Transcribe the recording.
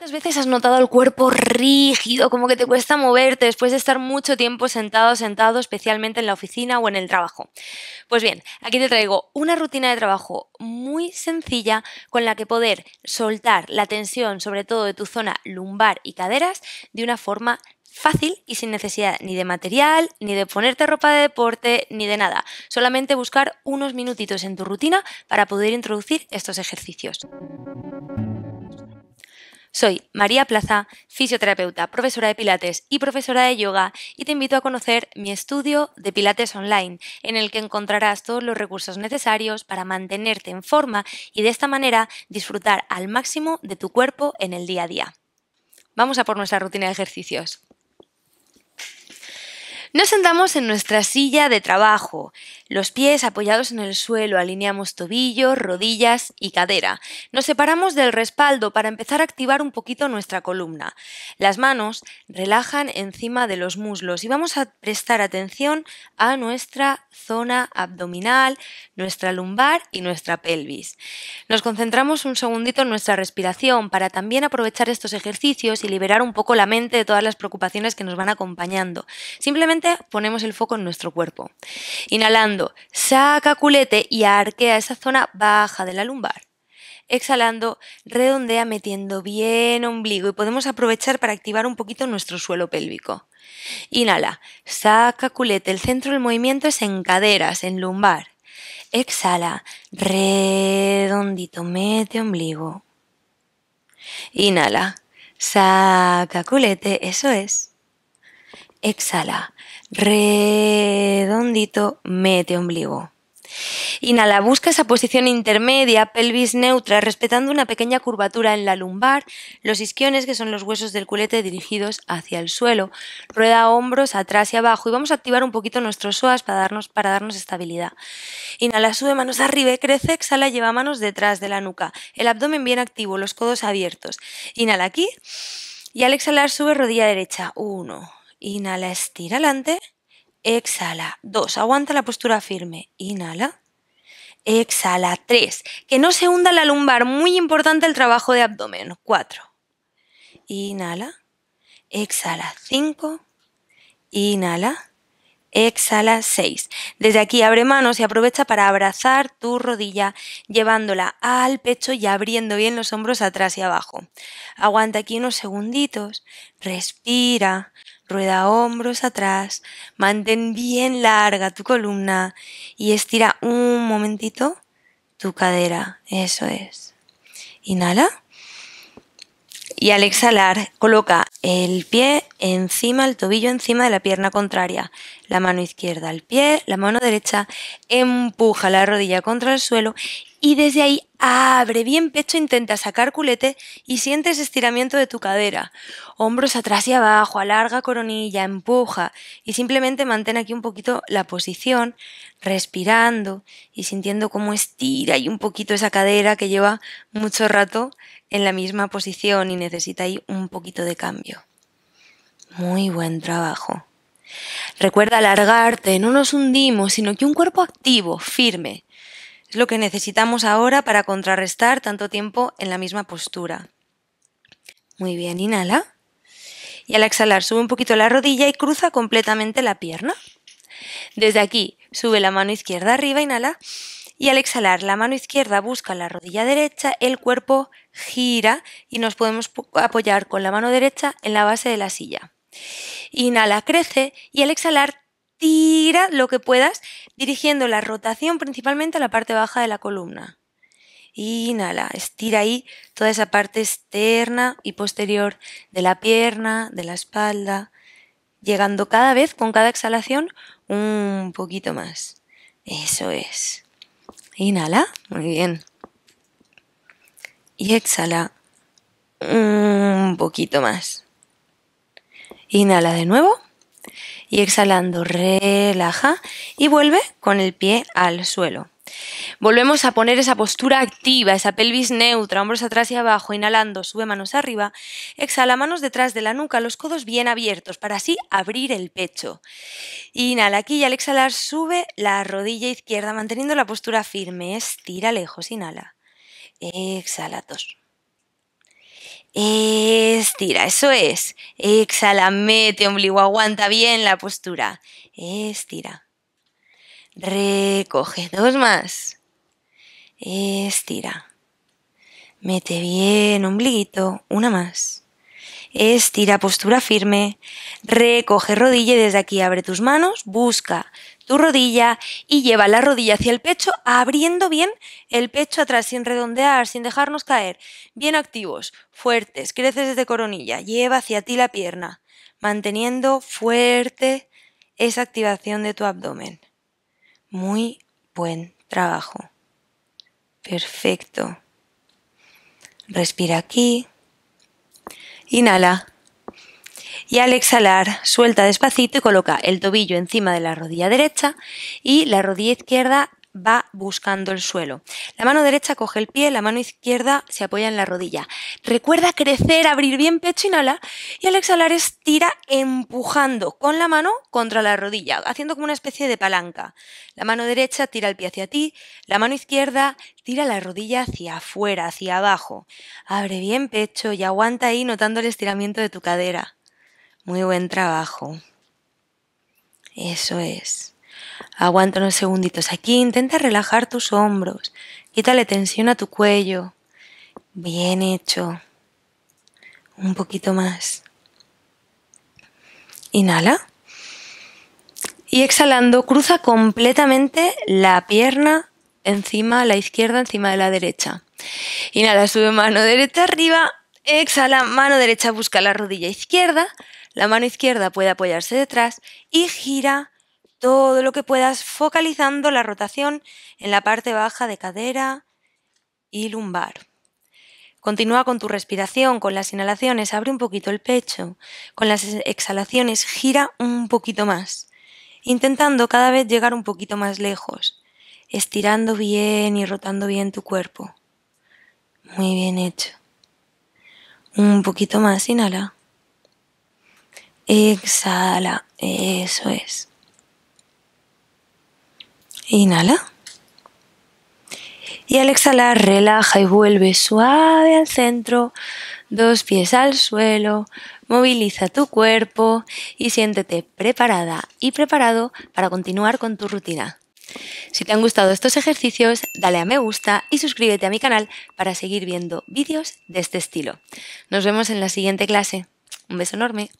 ¿Cuántas veces has notado el cuerpo rígido, como que te cuesta moverte después de estar mucho tiempo sentado, sentado, especialmente en la oficina o en el trabajo? Pues bien, aquí te traigo una rutina de trabajo muy sencilla con la que poder soltar la tensión, sobre todo de tu zona lumbar y caderas, de una forma fácil y sin necesidad ni de material, ni de ponerte ropa de deporte, ni de nada. Solamente buscar unos minutitos en tu rutina para poder introducir estos ejercicios. Soy María Plaza, fisioterapeuta, profesora de Pilates y profesora de yoga y te invito a conocer mi estudio de Pilates Online, en el que encontrarás todos los recursos necesarios para mantenerte en forma y de esta manera disfrutar al máximo de tu cuerpo en el día a día. Vamos a por nuestra rutina de ejercicios. Nos sentamos en nuestra silla de trabajo, los pies apoyados en el suelo, alineamos tobillos, rodillas y cadera. Nos separamos del respaldo para empezar a activar un poquito nuestra columna. Las manos relajan encima de los muslos y vamos a prestar atención a nuestra zona abdominal, nuestra lumbar y nuestra pelvis. Nos concentramos un segundito en nuestra respiración para también aprovechar estos ejercicios y liberar un poco la mente de todas las preocupaciones que nos van acompañando. Simplemente ponemos el foco en nuestro cuerpo. Inhalando saca culete y arquea esa zona baja de la lumbar. Exhalando, redondea metiendo bien ombligo y podemos aprovechar para activar un poquito nuestro suelo pélvico. Inhala, saca culete, el centro del movimiento es en caderas, en lumbar. Exhala, redondito, mete ombligo. Inhala, saca culete, eso es exhala, redondito, mete ombligo. Inhala, busca esa posición intermedia, pelvis neutra, respetando una pequeña curvatura en la lumbar, los isquiones, que son los huesos del culete dirigidos hacia el suelo. Rueda hombros atrás y abajo y vamos a activar un poquito nuestros psoas para darnos, para darnos estabilidad. Inhala, sube manos arriba, crece, exhala, lleva manos detrás de la nuca, el abdomen bien activo, los codos abiertos. Inhala aquí y al exhalar sube rodilla derecha. Uno, Inhala, estira adelante. Exhala. Dos, aguanta la postura firme. Inhala. Exhala. Tres, que no se hunda la lumbar. Muy importante el trabajo de abdomen. Cuatro. Inhala. Exhala. Cinco. Inhala. Exhala seis, Desde aquí abre manos y aprovecha para abrazar tu rodilla, llevándola al pecho y abriendo bien los hombros atrás y abajo. Aguanta aquí unos segunditos, respira, Rueda hombros atrás, mantén bien larga tu columna y estira un momentito tu cadera. Eso es. Inhala. Y al exhalar, coloca el pie encima, el tobillo encima de la pierna contraria. La mano izquierda al pie, la mano derecha. Empuja la rodilla contra el suelo y desde ahí abre bien pecho, intenta sacar culete y sientes estiramiento de tu cadera. Hombros atrás y abajo, alarga coronilla, empuja y simplemente mantén aquí un poquito la posición, respirando y sintiendo cómo estira y un poquito esa cadera que lleva mucho rato en la misma posición y necesita ahí un poquito de cambio. Muy buen trabajo. Recuerda alargarte, no nos hundimos, sino que un cuerpo activo, firme, es lo que necesitamos ahora para contrarrestar tanto tiempo en la misma postura. Muy bien, inhala. Y al exhalar, sube un poquito la rodilla y cruza completamente la pierna. Desde aquí, sube la mano izquierda arriba, inhala. Y al exhalar, la mano izquierda busca la rodilla derecha, el cuerpo gira y nos podemos apoyar con la mano derecha en la base de la silla. Inhala, crece y al exhalar tira lo que puedas, dirigiendo la rotación principalmente a la parte baja de la columna. Inhala, estira ahí toda esa parte externa y posterior de la pierna, de la espalda, llegando cada vez con cada exhalación un poquito más. Eso es. Inhala, muy bien. Y exhala un poquito más. Inhala de nuevo y exhalando relaja y vuelve con el pie al suelo. Volvemos a poner esa postura activa, esa pelvis neutra, hombros atrás y abajo, inhalando, sube manos arriba, exhala manos detrás de la nuca, los codos bien abiertos para así abrir el pecho. Inhala aquí y al exhalar sube la rodilla izquierda manteniendo la postura firme, estira lejos, inhala. Exhala, dos. Estira, eso es. Exhala, mete ombligo, aguanta bien la postura. Estira. Recoge, dos más. Estira. Mete bien ombliguito, una más. Estira, postura firme. Recoge rodilla y desde aquí abre tus manos, busca tu rodilla y lleva la rodilla hacia el pecho, abriendo bien el pecho atrás, sin redondear, sin dejarnos caer. Bien activos, fuertes, creces desde coronilla, lleva hacia ti la pierna, manteniendo fuerte esa activación de tu abdomen. Muy buen trabajo. Perfecto. Respira aquí. Inhala y al exhalar suelta despacito y coloca el tobillo encima de la rodilla derecha y la rodilla izquierda va buscando el suelo. La mano derecha coge el pie, la mano izquierda se apoya en la rodilla. Recuerda crecer, abrir bien pecho, inhala y al exhalar estira empujando con la mano contra la rodilla, haciendo como una especie de palanca. La mano derecha tira el pie hacia ti, la mano izquierda tira la rodilla hacia afuera, hacia abajo. Abre bien pecho y aguanta ahí notando el estiramiento de tu cadera. Muy buen trabajo. Eso es. Aguanta unos segunditos aquí, intenta relajar tus hombros, quítale tensión a tu cuello. Bien hecho. Un poquito más. Inhala. Y exhalando, cruza completamente la pierna encima, la izquierda encima de la derecha. Inhala, sube mano derecha arriba. Exhala, mano derecha busca la rodilla izquierda. La mano izquierda puede apoyarse detrás y gira todo lo que puedas focalizando la rotación en la parte baja de cadera y lumbar. Continúa con tu respiración, con las inhalaciones, abre un poquito el pecho, con las exhalaciones gira un poquito más, intentando cada vez llegar un poquito más lejos, estirando bien y rotando bien tu cuerpo. Muy bien hecho. Un poquito más, inhala. Exhala, eso es. Inhala. Y al exhalar, relaja y vuelve suave al centro, dos pies al suelo, moviliza tu cuerpo y siéntete preparada y preparado para continuar con tu rutina. Si te han gustado estos ejercicios, dale a me gusta y suscríbete a mi canal para seguir viendo vídeos de este estilo. Nos vemos en la siguiente clase. Un beso enorme.